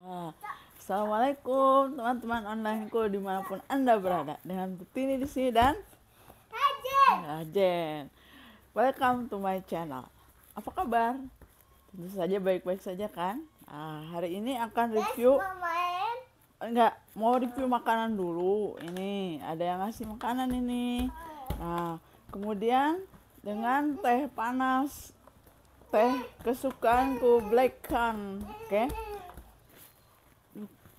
Nah, Assalamualaikum teman-teman onlineku dimanapun anda berada dengan Putini di sini dan Rajen. Welcome to my channel. Apa kabar? Tentu saja baik-baik saja kan? Nah, hari ini akan review. Enggak mau review makanan dulu. Ini ada yang ngasih makanan ini. Nah, kemudian dengan teh panas, teh kesukaanku black can, oke? Okay?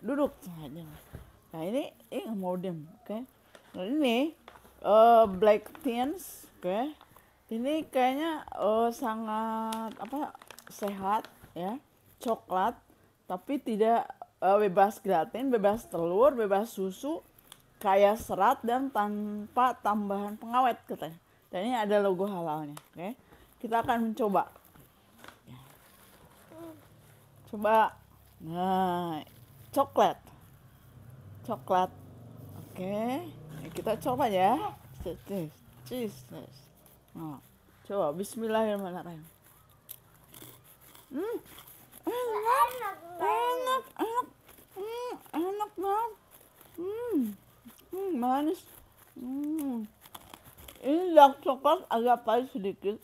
duduk ya, nah ini ini nggak mau diem oke okay. nah ini uh, black teens oke okay. ini kayaknya uh, sangat apa sehat ya coklat tapi tidak uh, bebas gelatin bebas telur bebas susu kaya serat dan tanpa tambahan pengawet katanya dan ini ada logo halalnya oke okay. kita akan mencoba coba nah coklat coklat oke okay. kita coba ya cheese Oh. coba Bismillahirrahmanirrahim hmm enak enak enak hmm enak banget hmm hmm manis hmm ini dark coklat agak pahit sedikit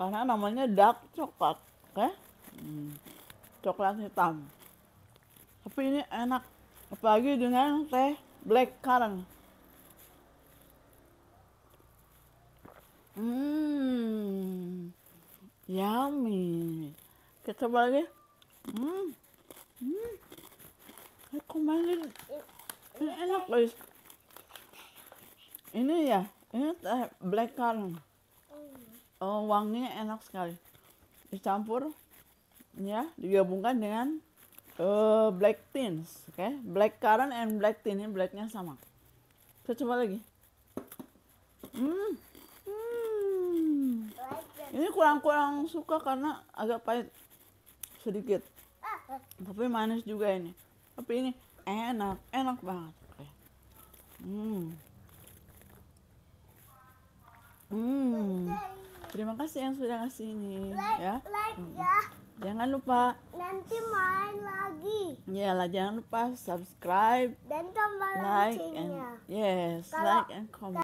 karena namanya dark coklat oke okay? hmm. coklat hitam tapi ini enak, apalagi dengan teh black currant. Hmm, yummy. Kita coba lagi. Hmm, hmm. Recommended. Ini enak guys. Ini ya, ini teh black currant. Oh, wanginya enak sekali. Dicampur, ya, digabungkan dengan uh, black tins, oke? Okay? Black current and black tin ini blacknya sama. Kita coba lagi. Hmm. hmm. Ini kurang-kurang suka karena agak pahit sedikit. Tapi manis juga ini. Tapi ini enak, enak banget. Okay. Hmm. Hmm. Terima kasih yang sudah kasih ini like, ya. Like, hmm. ya. Jangan lupa nanti main lagi. Iyalah jangan lupa subscribe dan tombol like loncengnya. And, yes, Kalau, like and comment.